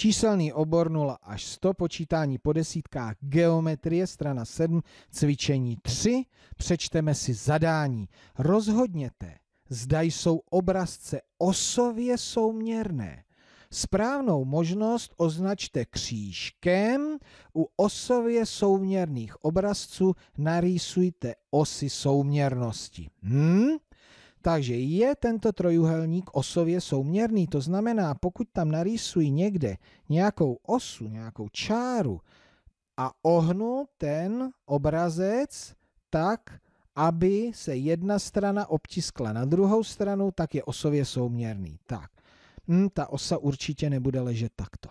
Číselný obor 0 až 100, počítání po desítkách, geometrie, strana 7, cvičení 3, přečteme si zadání. Rozhodněte, zda jsou obrazce osově souměrné. Správnou možnost označte křížkem, u osově souměrných obrazců narýsujte osy souměrnosti. Hmm? Takže je tento trojuhelník osově souměrný, to znamená, pokud tam narýsuji někde nějakou osu, nějakou čáru a ohnu ten obrazec tak, aby se jedna strana obtiskla na druhou stranu, tak je osově souměrný. Tak, hm, ta osa určitě nebude ležet takto.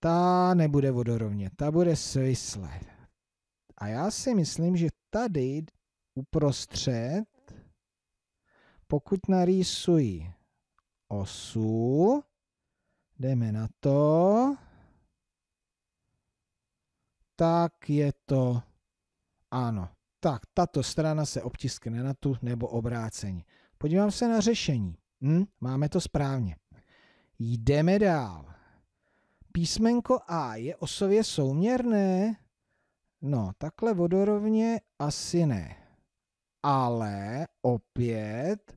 Ta nebude vodorovně, ta bude svisle. A já si myslím, že tady uprostřed pokud narýsuji osu, jdeme na to, tak je to, ano, tak tato strana se obtiskne na tu nebo obráceně. Podívám se na řešení. Hm, máme to správně. Jdeme dál. Písmenko A je osově souměrné? No, takhle vodorovně asi ne. Ale opět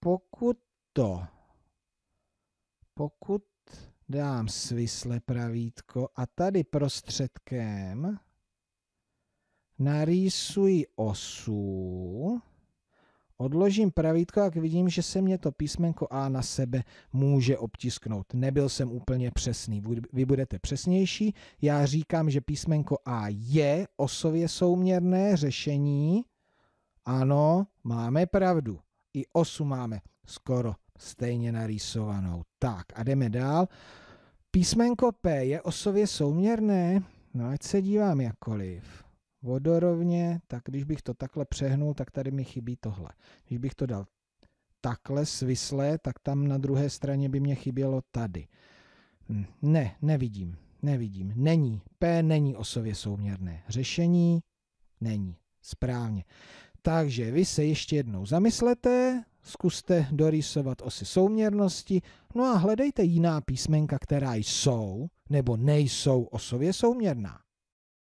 pokud to, pokud dám svisle pravítko a tady prostředkem narýsuji osu, odložím pravítko, jak vidím, že se mě to písmenko A na sebe může obtisknout. Nebyl jsem úplně přesný, vy budete přesnější. Já říkám, že písmenko A je osově souměrné řešení. Ano, máme pravdu i osu máme skoro stejně narýsovanou. Tak a jdeme dál. Písmenko P je osově souměrné, no ať se dívám jakoliv? Vodorovně, tak když bych to takhle přehnul, tak tady mi chybí tohle. Když bych to dal takhle svislé, tak tam na druhé straně by mě chybělo tady. Hm, ne, nevidím, nevidím. Není. P není osově souměrné. Řešení není. Správně. Takže vy se ještě jednou zamyslete, zkuste dorýsovat osy souměrnosti, no a hledejte jiná písmenka, která jsou nebo nejsou osově souměrná.